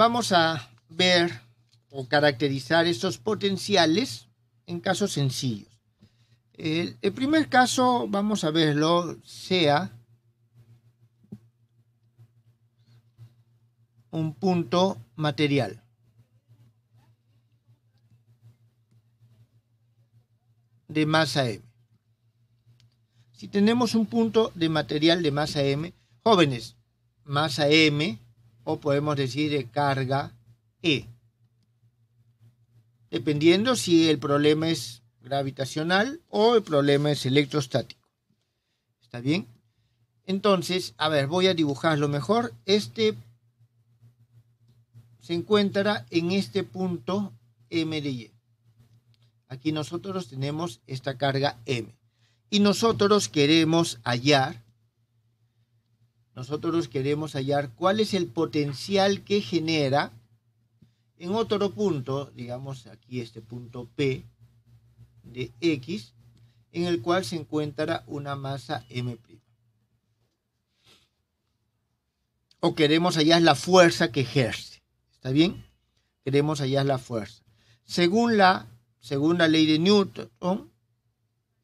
Vamos a ver o caracterizar estos potenciales en casos sencillos. El, primer caso, vamos a verlo, sea un punto material. de masa m. Si tenemos un punto de material de masa m, jóvenes, masa m o podemos decir de carga E. Dependiendo si el problema es gravitacional o el problema es electrostático. ¿Está bien? Entonces, a ver, voy a dibujarlo mejor. Este se encuentra en este punto M de Y. Aquí nosotros tenemos esta carga M. Y nosotros queremos hallar nosotros queremos hallar cuál es el potencial que genera en otro punto, digamos aquí este punto P de X, en el cual se encuentra una masa M'. O queremos hallar la fuerza que ejerce. ¿Está bien? Queremos hallar la fuerza. Según la, según ley de Newton,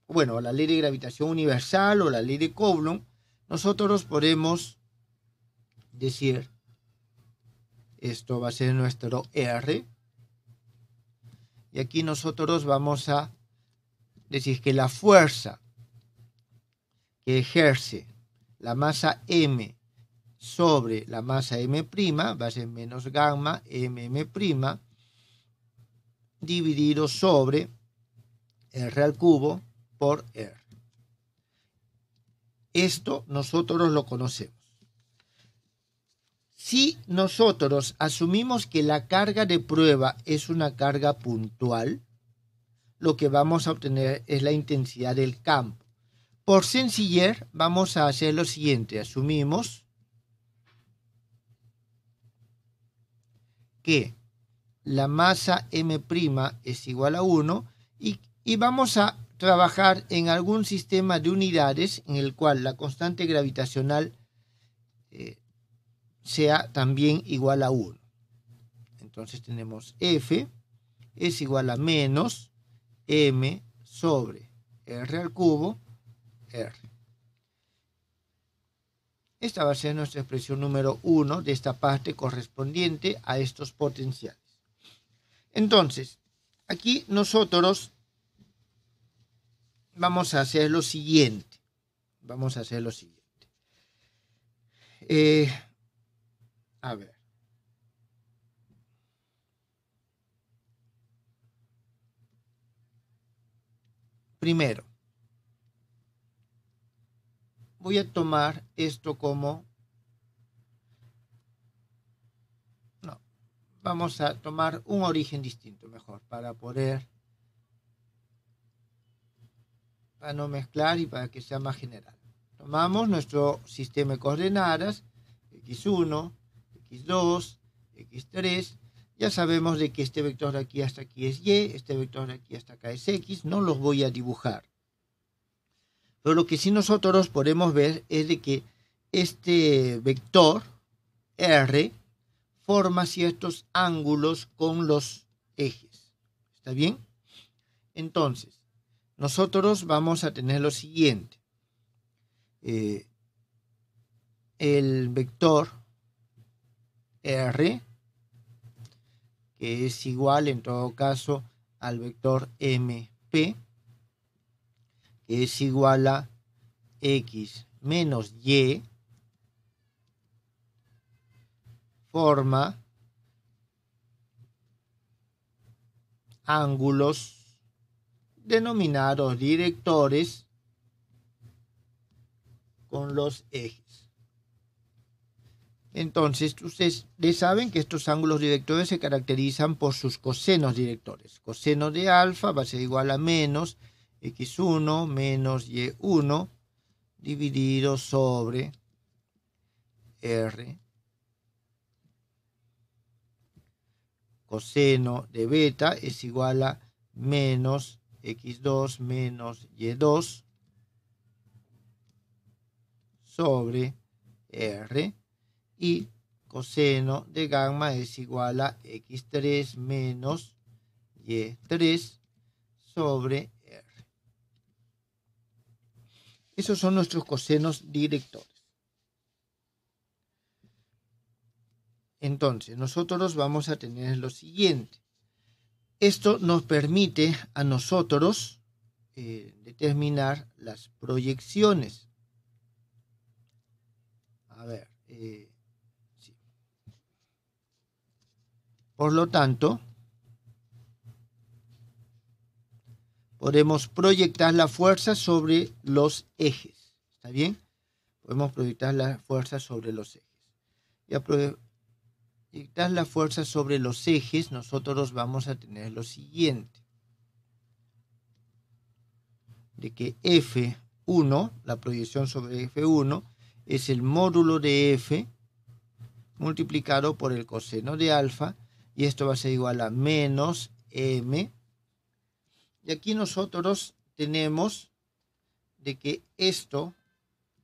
bueno, la ley de gravitación universal o la ley de Coulomb, nosotros podemos decir, esto va a ser nuestro R, y aquí nosotros vamos a decir que la fuerza que ejerce la masa M sobre la masa M' va a ser menos gamma mm' dividido sobre R al cubo por R. Esto nosotros lo conocemos. Si nosotros asumimos que la carga de prueba es una carga puntual, lo que vamos a obtener es la intensidad del campo. Por sencillez, vamos a hacer lo siguiente. Asumimos que la masa M' es igual a 1 y, y vamos a trabajar en algún sistema de unidades en el cual la constante gravitacional eh, sea también igual a 1. Entonces tenemos F es igual a menos M sobre R al cubo R. Esta va a ser nuestra expresión número 1 de esta parte correspondiente a estos potenciales. Entonces, aquí nosotros vamos a hacer lo siguiente. Vamos a hacer lo siguiente. Eh, a ver. Primero, voy a tomar esto como... No, vamos a tomar un origen distinto mejor para poder no mezclar y para que sea más general. Tomamos nuestro sistema de coordenadas, x1, x2, x3, ya sabemos de que este vector de aquí hasta aquí es y, este vector de aquí hasta acá es x, no los voy a dibujar. Pero lo que sí nosotros podemos ver es de que este vector r forma ciertos ángulos con los ejes. ¿Está bien? Entonces, nosotros vamos a tener lo siguiente. Eh, el vector R, que es igual en todo caso al vector MP, que es igual a X menos Y, forma ángulos denominados directores con los ejes. Entonces, ustedes saben que estos ángulos directores se caracterizan por sus cosenos directores. Coseno de alfa va a ser igual a menos x1 menos y1 dividido sobre r coseno de beta es igual a menos x2 menos y2 sobre r y coseno de gamma es igual a x3 menos y3 sobre r. Esos son nuestros cosenos directores. Entonces, nosotros vamos a tener lo siguiente. Esto nos permite a nosotros eh, determinar las proyecciones. A ver. Eh, Por lo tanto, podemos proyectar la fuerza sobre los ejes. ¿Está bien? Podemos proyectar la fuerza sobre los ejes. Ya la fuerza sobre los ejes, nosotros vamos a tener lo siguiente. De que F1, la proyección sobre F1, es el módulo de F multiplicado por el coseno de alfa, y esto va a ser igual a menos M. Y aquí nosotros tenemos de que esto,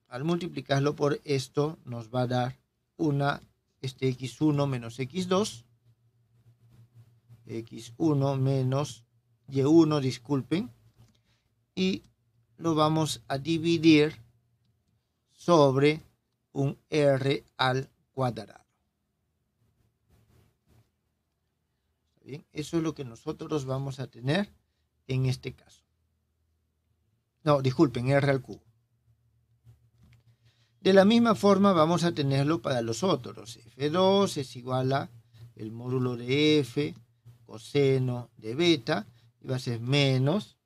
al multiplicarlo por esto, nos va a dar una este x1 menos x2, x1 menos y1, disculpen, y lo vamos a dividir sobre un r al cuadrado. Bien, eso es lo que nosotros vamos a tener en este caso. No, disculpen, r al cubo. De la misma forma vamos a tenerlo para los otros. F2 es igual a el módulo de F coseno de beta y va a ser menos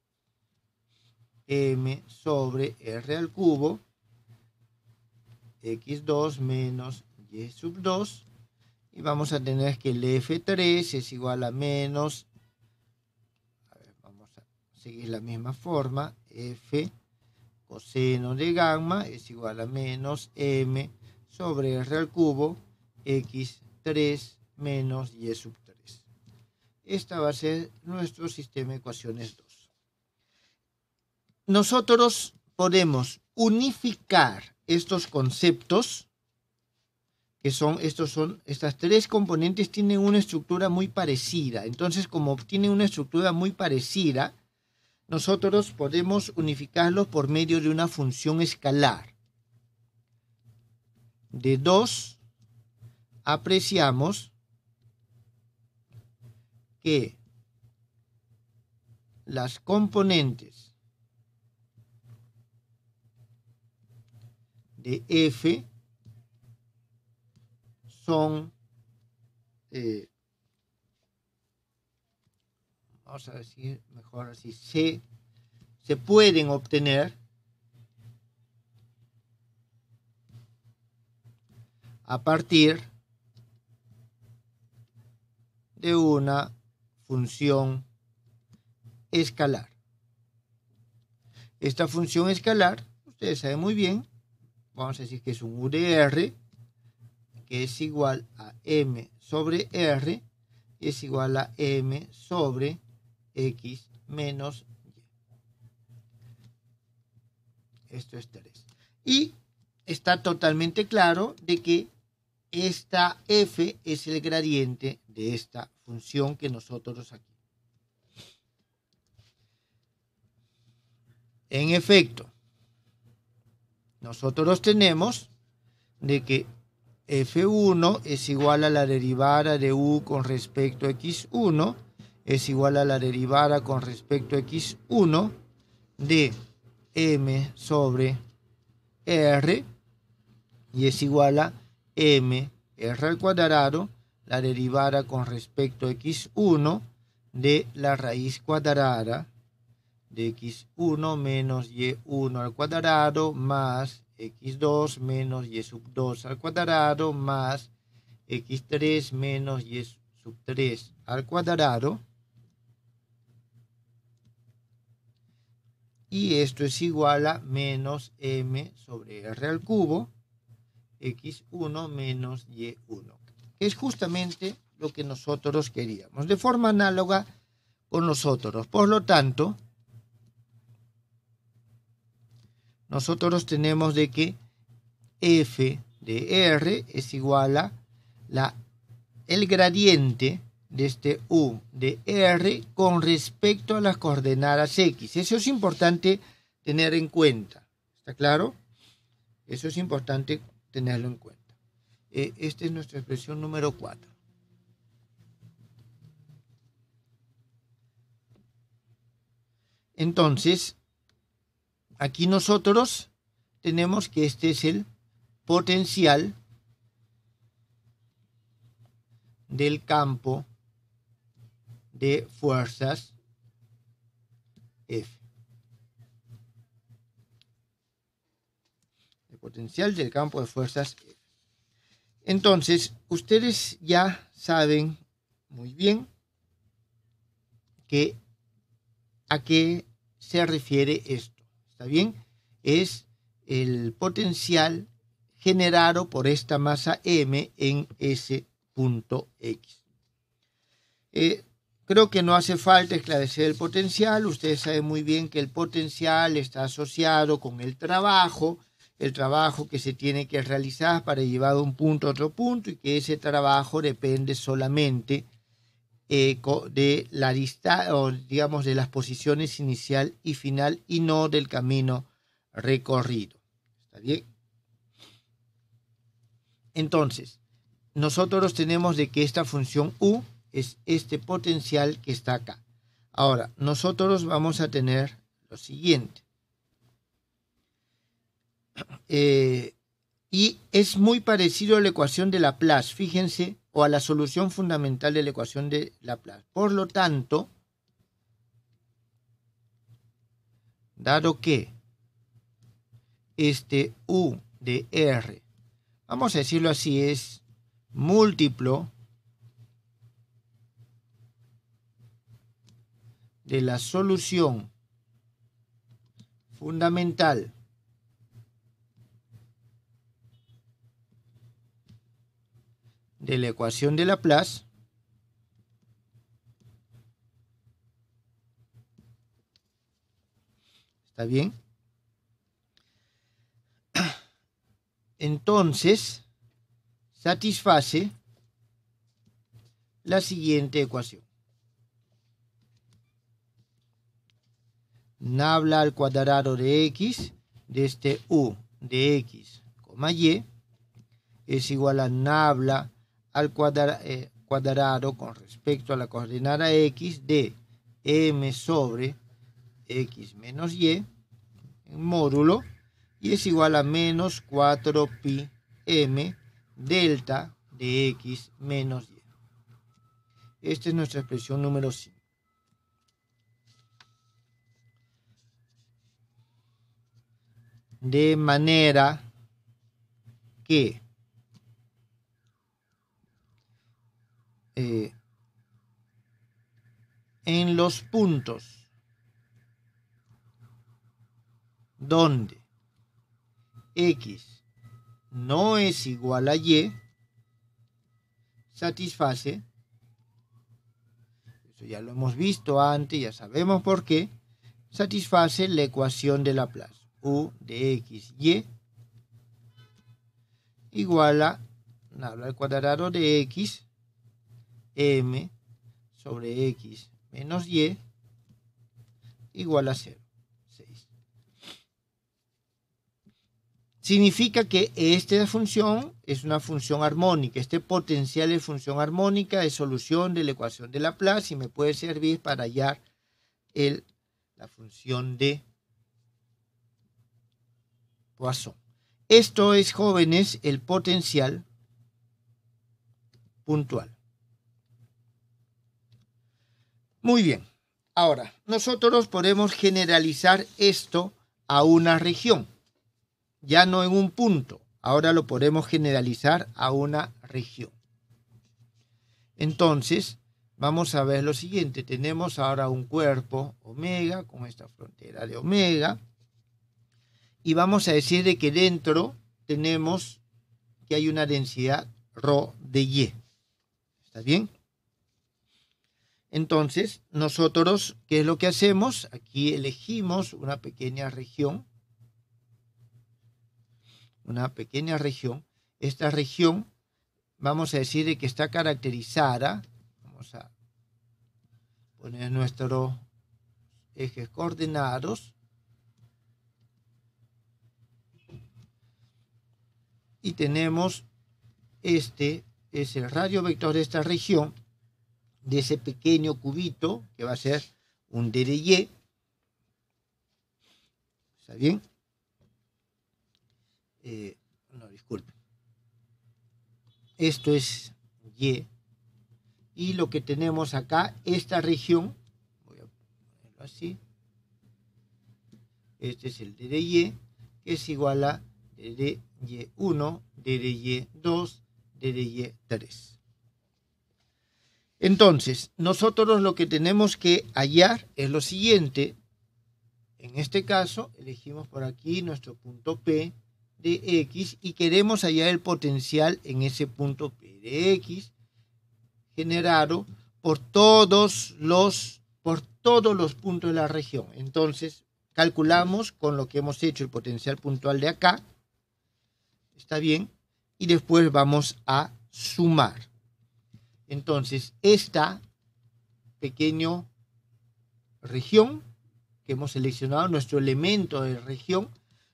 m sobre r al cubo x2 menos y sub 2 y vamos a tener que el f3 es igual a menos a ver, vamos a seguir la misma forma f coseno de gamma es igual a menos m sobre r al cubo x3 menos y sub 3. Esta va a ser nuestro sistema de ecuaciones 2. Nosotros podemos unificar estos conceptos, que son, estos son, estas tres componentes tienen una estructura muy parecida. Entonces, como tienen una estructura muy parecida, nosotros podemos unificarlos por medio de una función escalar. De dos. apreciamos que las componentes de f son eh, vamos a decir mejor así, se, se pueden obtener a partir de una función escalar. Esta función escalar, ustedes saben muy bien, vamos a decir que es un U de R, que es igual a M sobre R, es igual a M sobre x menos y. Esto es 3. Y está totalmente claro de que esta f es el gradiente de esta función que nosotros aquí. En efecto, nosotros tenemos de que f1 es igual a la derivada de u con respecto a x1 es igual a la derivada con respecto a x1 de m sobre r y es igual a m r al cuadrado, la derivada con respecto a x1 de la raíz cuadrada de x1 menos y1 al cuadrado más x2 menos y sub 2 al cuadrado más x3 menos y sub 3 al cuadrado y esto es igual a menos m sobre r al cubo, x1 menos y1, que es justamente lo que nosotros queríamos, de forma análoga con nosotros. Por lo tanto, nosotros tenemos de que f de r es igual a la, el gradiente de este U de R con respecto a las coordenadas X. Eso es importante tener en cuenta. ¿Está claro? Eso es importante tenerlo en cuenta. Eh, esta es nuestra expresión número 4. Entonces, aquí nosotros tenemos que este es el potencial del campo de fuerzas F. El potencial del campo de fuerzas F. Entonces, ustedes ya saben muy bien que a qué se refiere esto. ¿Está bien? Es el potencial generado por esta masa m en ese punto X. Eh, Creo que no hace falta esclarecer el potencial. Ustedes saben muy bien que el potencial está asociado con el trabajo, el trabajo que se tiene que realizar para llevar de un punto a otro punto y que ese trabajo depende solamente eh, de la lista, o digamos, de las posiciones inicial y final y no del camino recorrido. ¿Está bien? Entonces, nosotros tenemos de que esta función U es este potencial que está acá. Ahora, nosotros vamos a tener lo siguiente. Eh, y es muy parecido a la ecuación de Laplace, fíjense, o a la solución fundamental de la ecuación de Laplace. Por lo tanto, dado que este U de R, vamos a decirlo así, es múltiplo de la solución fundamental de la ecuación de Laplace ¿Está bien? Entonces, satisface la siguiente ecuación. nabla al cuadrado de x de este u de x, y es igual a nabla al eh, cuadrado con respecto a la coordenada x de m sobre x menos y en módulo y es igual a menos 4pi m delta de x menos y. Esta es nuestra expresión número 5. de manera que eh, en los puntos donde x no es igual a y, satisface, eso ya lo hemos visto antes, ya sabemos por qué, satisface la ecuación de Laplace u de x, y igual a nada, al cuadrado de x, m sobre x menos y igual a 0. 6. Significa que esta función es una función armónica. Este potencial es función armónica, es solución de la ecuación de Laplace y me puede servir para hallar la función de esto es, jóvenes, el potencial puntual. Muy bien. Ahora, nosotros podemos generalizar esto a una región, ya no en un punto, ahora lo podemos generalizar a una región. Entonces, vamos a ver lo siguiente. Tenemos ahora un cuerpo omega con esta frontera de omega y vamos a decir que dentro tenemos que hay una densidad ρ de Y. ¿Está bien? Entonces, nosotros, ¿qué es lo que hacemos? Aquí elegimos una pequeña región. Una pequeña región. Esta región, vamos a decir que está caracterizada. Vamos a poner nuestros ejes coordenados y tenemos este, es el radio vector de esta región, de ese pequeño cubito que va a ser un D de Y. ¿Está bien? Eh, no, disculpe. Esto es Y. Y lo que tenemos acá, esta región, voy a ponerlo así. Este es el D de Y, que es igual a D y 1 y 2 y 3 Entonces, nosotros lo que tenemos que hallar es lo siguiente. En este caso, elegimos por aquí nuestro punto P de X y queremos hallar el potencial en ese punto P de X generado por todos los, por todos los puntos de la región. Entonces, calculamos con lo que hemos hecho el potencial puntual de acá, ¿Está bien? Y después vamos a sumar. Entonces, esta pequeña región que hemos seleccionado, nuestro elemento de región,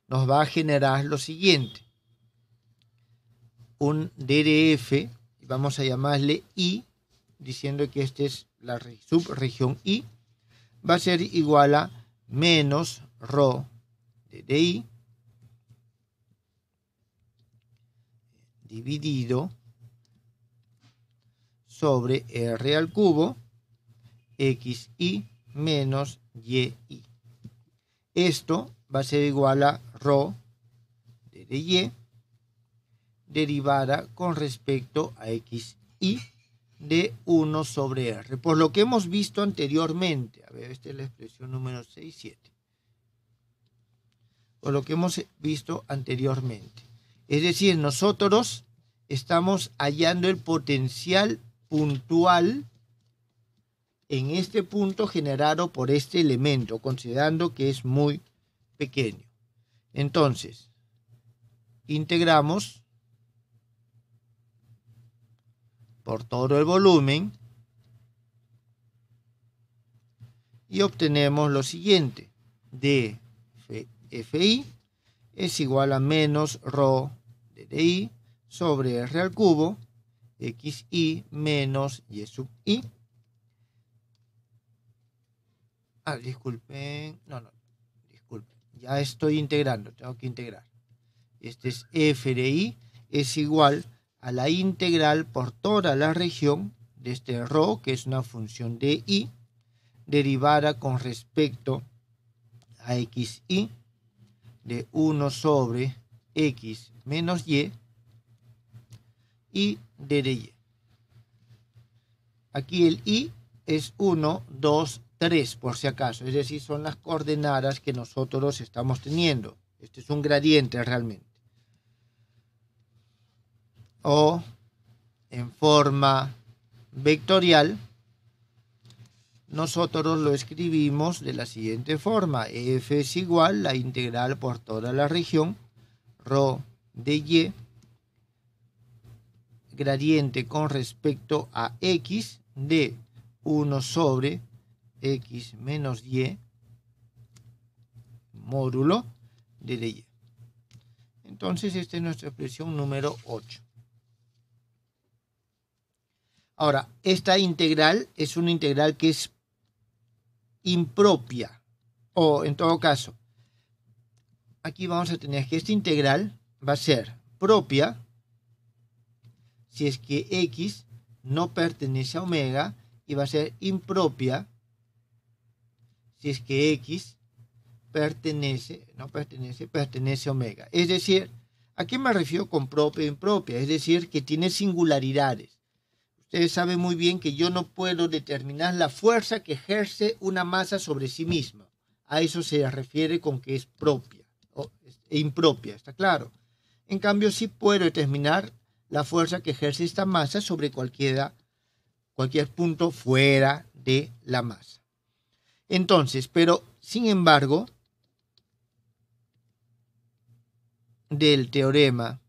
nos va a generar lo siguiente. Un ddf, vamos a llamarle I, diciendo que esta es la subregión I, va a ser igual a menos rho de DI dividido sobre r al cubo XI menos yi. Esto va a ser igual a rho de Y derivada con respecto a XI de 1 sobre r. Por lo que hemos visto anteriormente, a ver, esta es la expresión número 6, 7. Por lo que hemos visto anteriormente. Es decir, nosotros estamos hallando el potencial puntual en este punto generado por este elemento, considerando que es muy pequeño. Entonces, integramos por todo el volumen y obtenemos lo siguiente. DFI es igual a menos ρ de I sobre R al cubo, XI menos Y sub I. Ah, disculpen, no, no, disculpen, ya estoy integrando, tengo que integrar. Este es F de I, es igual a la integral por toda la región de este rho, que es una función de I, derivada con respecto a XI de 1 sobre X menos y y y Aquí el i es 1, 2, 3 por si acaso, es decir, son las coordenadas que nosotros estamos teniendo. Este es un gradiente realmente. O en forma vectorial, nosotros lo escribimos de la siguiente forma. f es igual a la integral por toda la región, rho de y gradiente con respecto a x de 1 sobre x menos y módulo de y. Entonces esta es nuestra expresión número 8. Ahora, esta integral es una integral que es impropia, o en todo caso, aquí vamos a tener que esta integral va a ser propia si es que X no pertenece a omega y va a ser impropia si es que X pertenece, no pertenece, pertenece a omega. Es decir, ¿a qué me refiero con propia e impropia? Es decir, que tiene singularidades. Ustedes saben muy bien que yo no puedo determinar la fuerza que ejerce una masa sobre sí misma. A eso se refiere con que es propia o e impropia, ¿está claro? En cambio, sí puedo determinar la fuerza que ejerce esta masa sobre cualquier punto fuera de la masa. Entonces, pero sin embargo, del teorema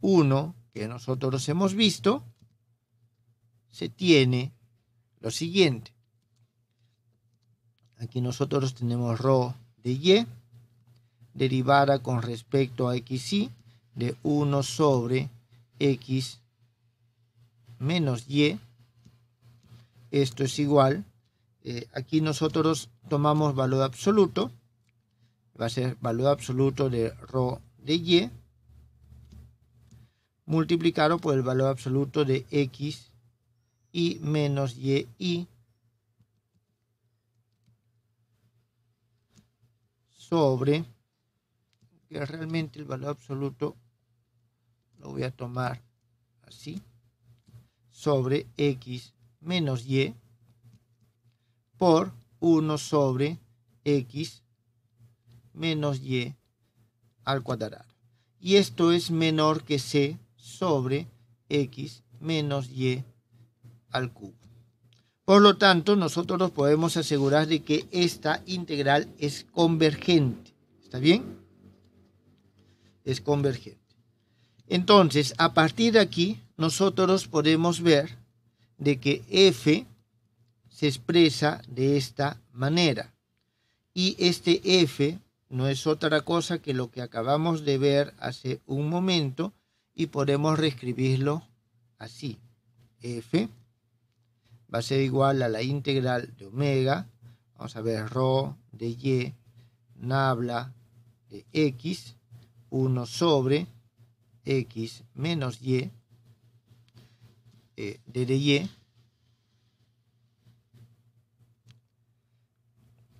1 que nosotros hemos visto, se tiene lo siguiente. Aquí nosotros tenemos ρ de y derivada con respecto a xy de 1 sobre x menos y. Esto es igual. Eh, aquí nosotros tomamos valor absoluto. Va a ser valor absoluto de rho de y multiplicado por el valor absoluto de x y menos y y sobre que realmente el valor absoluto lo voy a tomar así, sobre x menos y por 1 sobre x menos y al cuadrado. Y esto es menor que c sobre x menos y al cubo. Por lo tanto, nosotros nos podemos asegurar de que esta integral es convergente. ¿Está bien? es convergente. Entonces, a partir de aquí, nosotros podemos ver de que F se expresa de esta manera. Y este F no es otra cosa que lo que acabamos de ver hace un momento y podemos reescribirlo así. F va a ser igual a la integral de omega, vamos a ver rho de y, nabla de x, 1 sobre x menos y, eh, de y.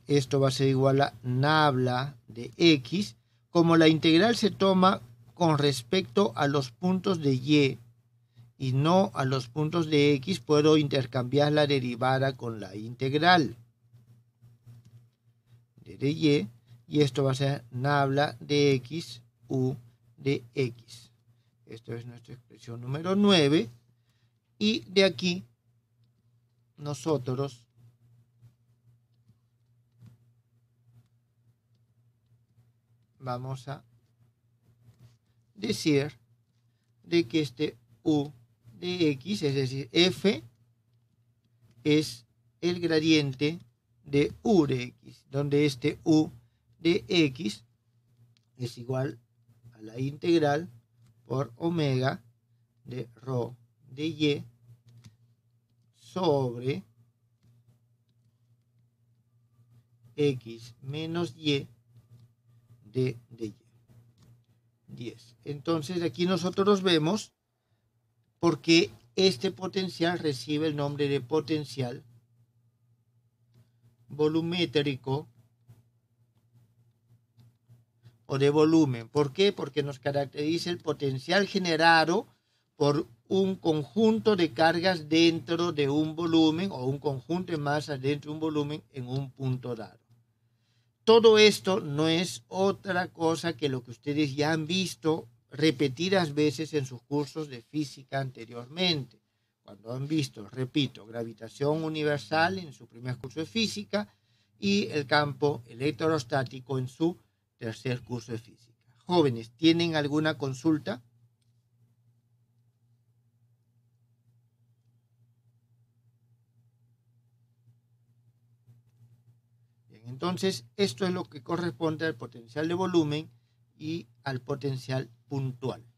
Esto va a ser igual a nabla de x. Como la integral se toma con respecto a los puntos de y y no a los puntos de x, puedo intercambiar la derivada con la integral de y. Y esto va a ser nabla de x de x. esto es nuestra expresión número 9. Y de aquí nosotros vamos a decir de que este u de x, es decir, f, es el gradiente de u de x, donde este u de x es igual la integral por omega de rho de y sobre x menos y de, y. 10. Entonces aquí nosotros vemos por qué este potencial recibe el nombre de potencial volumétrico o de volumen. ¿Por qué? Porque nos caracteriza el potencial generado por un conjunto de cargas dentro de un volumen o un conjunto de masas dentro de un volumen en un punto dado. Todo esto no es otra cosa que lo que ustedes ya han visto repetidas veces en sus cursos de física anteriormente. Cuando han visto, repito, gravitación universal en su primer curso de física y el campo electrostático en su tercer curso de física. Jóvenes, ¿tienen alguna consulta? Bien, entonces, esto es lo que corresponde al potencial de volumen y al potencial puntual.